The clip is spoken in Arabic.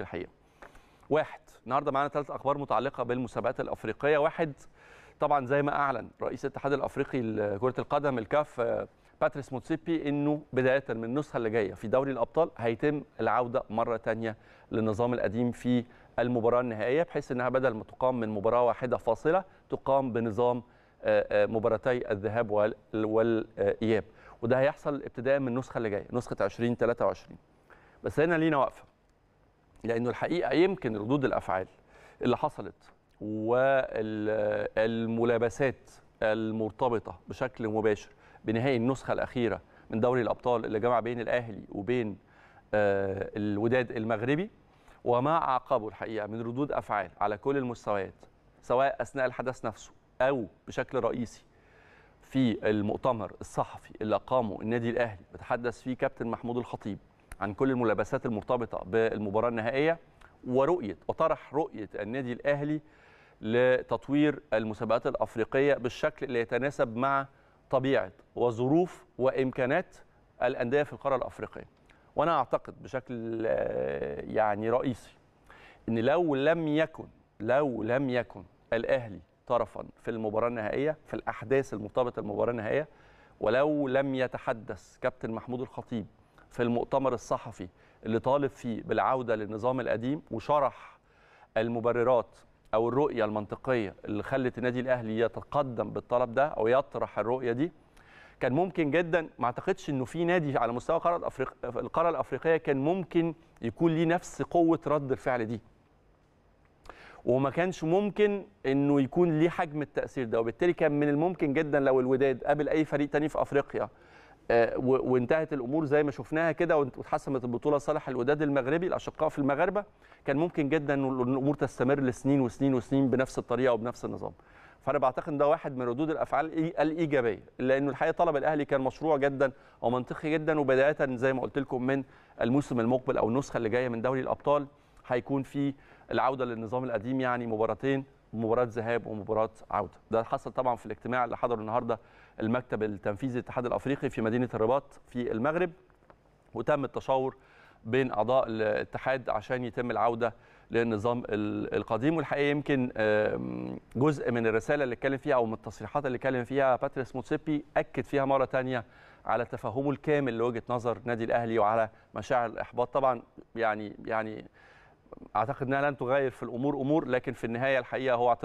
الحقيقه. واحد النهارده معانا ثلاث اخبار متعلقه بالمسابقات الافريقيه، واحد طبعا زي ما اعلن رئيس الاتحاد الافريقي لكره القدم الكاف باتريس موتسيبي انه بدايه من النسخه اللي جايه في دوري الابطال هيتم العوده مره ثانيه للنظام القديم في المباراه النهائيه بحيث انها بدل ما تقام من مباراه واحده فاصله تقام بنظام آه، آه، مباراتي الذهاب والاياب وده هيحصل ابتداء من النسخه اللي جايه نسخه 2023 بس هنا لينا وقفه لانه الحقيقه يمكن ردود الافعال اللي حصلت والملابسات المرتبطه بشكل مباشر بنهائي النسخه الاخيره من دوري الابطال اللي جمع بين الاهلي وبين آه، الوداد المغربي وما عقبه الحقيقه من ردود افعال على كل المستويات سواء اثناء الحدث نفسه او بشكل رئيسي في المؤتمر الصحفي اللي اقامه النادي الاهلي بتحدث فيه كابتن محمود الخطيب عن كل الملابسات المرتبطه بالمباراه النهائيه ورؤيه وطرح رؤيه النادي الاهلي لتطوير المسابقات الافريقيه بالشكل اللي يتناسب مع طبيعه وظروف وامكانات الانديه في القاره الافريقيه وانا اعتقد بشكل آه، يعني رئيسي ان لو لم يكن لو لم يكن الاهلي طرفا في المباراه النهائيه في الاحداث المرتبطه بالمباراه النهائيه ولو لم يتحدث كابتن محمود الخطيب في المؤتمر الصحفي اللي طالب فيه بالعودة للنظام القديم وشرح المبررات أو الرؤية المنطقية اللي خلت النادي الأهلي يتقدم بالطلب ده أو يطرح الرؤية دي كان ممكن جدا ما اعتقدش انه في نادي على مستوى القاره القاره الافريقيه كان ممكن يكون ليه نفس قوه رد الفعل دي وما كانش ممكن انه يكون ليه حجم التاثير ده وبالتالي كان من الممكن جدا لو الوداد قابل اي فريق تاني في افريقيا آه، وانتهت الامور زي ما شفناها كده واتحسمت البطوله صالح الوداد المغربي الاشقاء في المغاربه كان ممكن جدا ان الامور تستمر لسنين وسنين وسنين بنفس الطريقه وبنفس النظام فانا بعتقد ده واحد من ردود الافعال الايجابيه لانه الحقيقه طلب الاهلي كان مشروع جدا ومنطقي جدا وبدايه زي ما قلت لكم من الموسم المقبل او النسخه اللي جايه من دوري الابطال هيكون في العوده للنظام القديم يعني مباراتين مباراه ذهاب ومباراه عوده ده حصل طبعا في الاجتماع اللي حضره النهارده المكتب التنفيذي للاتحاد الافريقي في مدينه الرباط في المغرب وتم التشاور بين اعضاء الاتحاد عشان يتم العوده للنظام القديم والحقيقه يمكن جزء من الرساله اللي اتكلم فيها او من التصريحات اللي اتكلم فيها باتريس موتسيبي اكد فيها مره ثانيه على تفهمه الكامل لوجهه نظر نادي الاهلي وعلى مشاعر الاحباط طبعا يعني يعني اعتقد انها لن تغير في الامور امور لكن في النهايه الحقيقه هو